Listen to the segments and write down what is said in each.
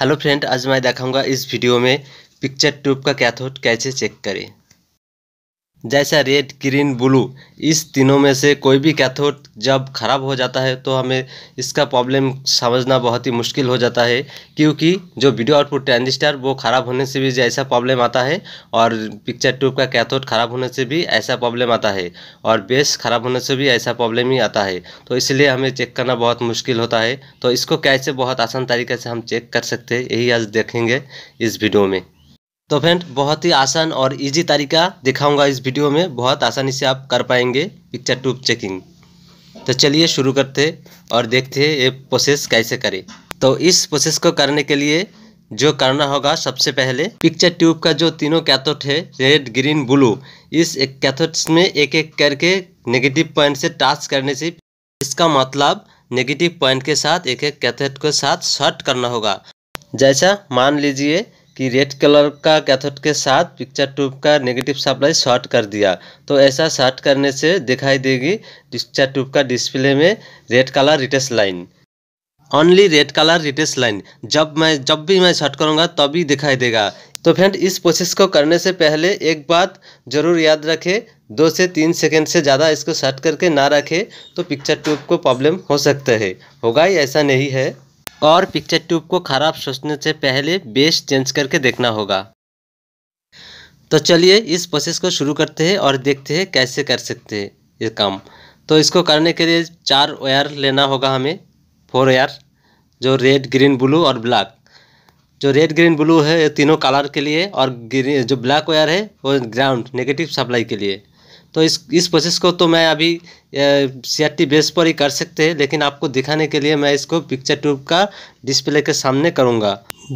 hello friend आज मैं दिखाऊंगा इस वीडियो में पिक्चर ट्यूब का कैथोड कैसे चेक करें जैसा रेड ग्रीन ब्लू इस तीनों में से कोई भी कैथोड जब ख़राब हो जाता है तो हमें इसका प्रॉब्लम समझना बहुत ही मुश्किल हो जाता है क्योंकि जो वीडियो आउटपुट ट्रांजिस्टर वो ख़राब होने से भी ऐसा प्रॉब्लम आता है और पिक्चर ट्यूब का कैथोड ख़राब होने से भी ऐसा प्रॉब्लम आता है और बेस ख़राब होने से भी ऐसा प्रॉब्लम ही आता है तो इसलिए हमें चेक करना बहुत मुश्किल होता है तो इसको कैसे बहुत आसान तरीके से हम चेक कर सकते हैं यही आज देखेंगे इस वीडियो में तो फ्रेंड बहुत ही आसान और इजी तरीका दिखाऊंगा इस वीडियो में बहुत आसानी से आप कर पाएंगे पिक्चर ट्यूब चेकिंग तो चलिए शुरू करते और देखते हैं ये प्रोसेस कैसे करें तो इस प्रोसेस को करने के लिए जो करना होगा सबसे पहले पिक्चर ट्यूब का जो तीनों कैथोट है रेड ग्रीन ब्लू इस एक कैथोट में एक एक करके नेगेटिव पॉइंट से टच करने से इसका मतलब नेगेटिव पॉइंट के साथ एक एक कैथेट के साथ शॉर्ट करना होगा जैसा मान लीजिए कि रेड कलर का कैथोड के साथ पिक्चर ट्यूब का नेगेटिव सप्लाई शॉर्ट कर दिया तो ऐसा शॉर्ट करने से दिखाई देगी पिक्चर ट्यूब का डिस्प्ले में red colour retrace line only red colour retrace line जब मैं जब भी मैं शॉर्ट करूँगा तभी दिखाई देगा तो फ्रेंड इस प्रोसेस को करने से पहले एक बात ज़रूर याद रखें दो से तीन सेकेंड से ज़्यादा इसको शॉर्ट करके ना रखें तो पिक्चर ट्यूब को प्रॉब्लम हो सकता है होगा ही ऐसा नहीं है और पिक्चर ट्यूब को ख़राब सोचने से पहले बेस चेंज करके देखना होगा तो चलिए इस प्रोसेस को शुरू करते हैं और देखते हैं कैसे कर सकते हैं ये काम तो इसको करने के लिए चार वायर लेना होगा हमें फोर वायर जो रेड ग्रीन ब्लू और ब्लैक जो रेड ग्रीन ब्लू है ये तीनों कलर के लिए और ग्रीन जो ब्लैक वायर है वो ग्राउंड नेगेटिव सप्लाई के लिए तो इस इस प्रोसेस को तो मैं अभी सी बेस पर ही कर सकते हैं लेकिन आपको दिखाने के लिए मैं इसको पिक्चर ट्यूब का डिस्प्ले के सामने करूँगा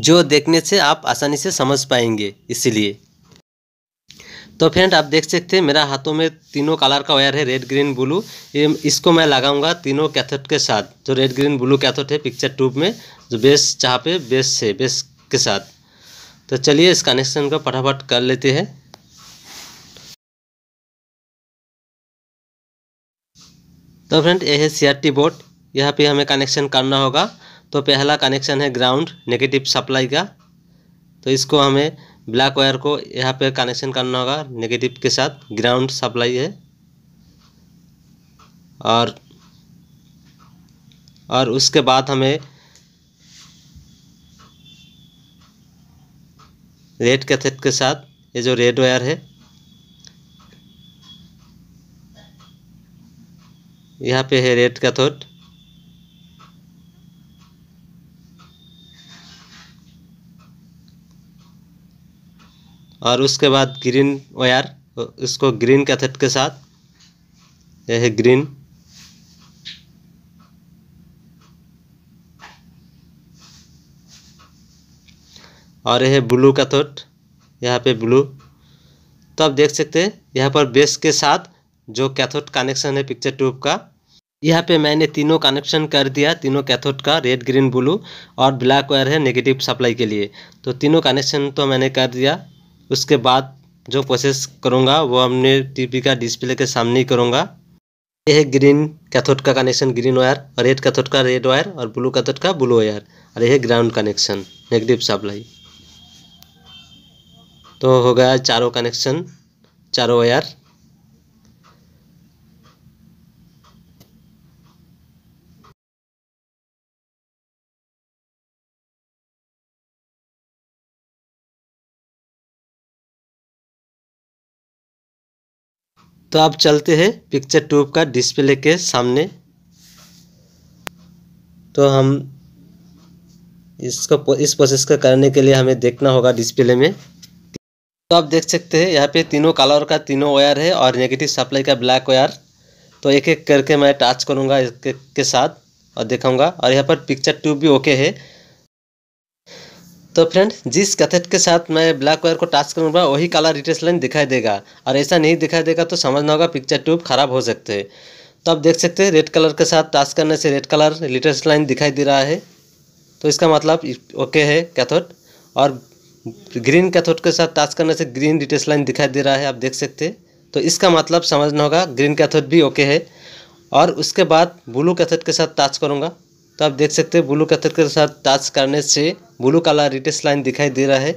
जो देखने से आप आसानी से समझ पाएंगे इसीलिए तो फ्रेंड आप देख सकते हैं मेरा हाथों में तीनों कलर का वायर है रेड ग्रीन ब्लू इसको मैं लगाऊंगा तीनों कैथोड के साथ जो रेड ग्रीन ब्लू कैथोड है पिक्चर ट्यूब में जो बेस चाह पे बेस है बेस के साथ तो चलिए इस कनेक्शन को फटाफट कर लेते हैं तो फ्रेंड यह है सी बोर्ड यहाँ पे हमें कनेक्शन करना होगा तो पहला कनेक्शन है ग्राउंड नेगेटिव सप्लाई का तो इसको हमें ब्लैक वायर को यहाँ पे कनेक्शन करना होगा नेगेटिव के साथ ग्राउंड सप्लाई है और और उसके बाद हमें रेड कैथेट के साथ ये जो रेड वायर है यहाँ पे है रेड कैथोड और उसके बाद ग्रीन वायर इसको ग्रीन कैथेट के साथ यह है ग्रीन और यह ब्लू कैथोड यहाँ पे ब्लू तो आप देख सकते हैं यहाँ पर बेस के साथ जो कैथोड कनेक्शन है पिक्चर ट्यूब का यहाँ पे मैंने तीनों कनेक्शन कर दिया तीनों कैथोड का रेड ग्रीन ब्लू और ब्लैक वायर है नेगेटिव सप्लाई के लिए तो तीनों कनेक्शन तो मैंने कर दिया उसके बाद जो प्रोसेस करूँगा वो हमने टीवी का डिस्प्ले के सामने ही करूँगा यह है ग्रीन कैथोड का कनेक्शन ग्रीन वायर और रेड कैथोड का रेड वायर और ब्लू कैथोड का ब्लू वायर और यह ग्राउंड कनेक्शन नेगेटिव सप्लाई तो हो गया चारों कनेक्शन चारों वायर तो आप चलते हैं पिक्चर ट्यूब का डिस्प्ले के सामने तो हम इसका इस प्रोसेस का करने के लिए हमें देखना होगा डिस्प्ले में तो आप देख सकते हैं यहाँ पे तीनों कलर का तीनों वायर है और नेगेटिव सप्लाई का ब्लैक वायर तो एक एक करके मैं टच करूँगा इसके के साथ और दिखाऊँगा और यहाँ पर पिक्चर ट्यूब भी ओके है तो फ्रेंड जिस कथेट के साथ मैं ब्लैक वायर को टच करूँगा वही काला रिटेस लाइन दिखाई देगा और ऐसा नहीं दिखाई देगा तो समझना होगा पिक्चर ट्यूब खराब हो सकते हैं तो आप देख सकते हैं रेड कलर के साथ टच करने से रेड कलर रिटेस लाइन दिखाई दे रहा है तो इसका मतलब ओके है कैथोड और ग्रीन कैथोड के साथ टच करने से ग्रीन रिटेस लाइन दिखाई दे रहा है आप देख सकते हैं तो इसका मतलब समझना होगा ग्रीन कैथोड भी ओके है और उसके बाद ब्लू कैथोड के साथ टाच करूँगा तो आप देख सकते हैं ब्लू कथर के साथ टच करने से ब्लू कलर रिटेस्ट लाइन दिखाई दे रहा है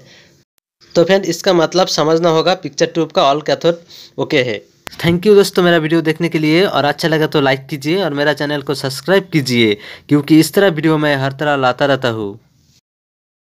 तो फ्रेंड इसका मतलब समझना होगा पिक्चर ट्यूब का ऑल कैथोड ओके है थैंक यू दोस्तों मेरा वीडियो देखने के लिए और अच्छा लगा तो लाइक कीजिए और मेरा चैनल को सब्सक्राइब कीजिए क्योंकि इस तरह वीडियो मैं हर तरह लाता रहता हूँ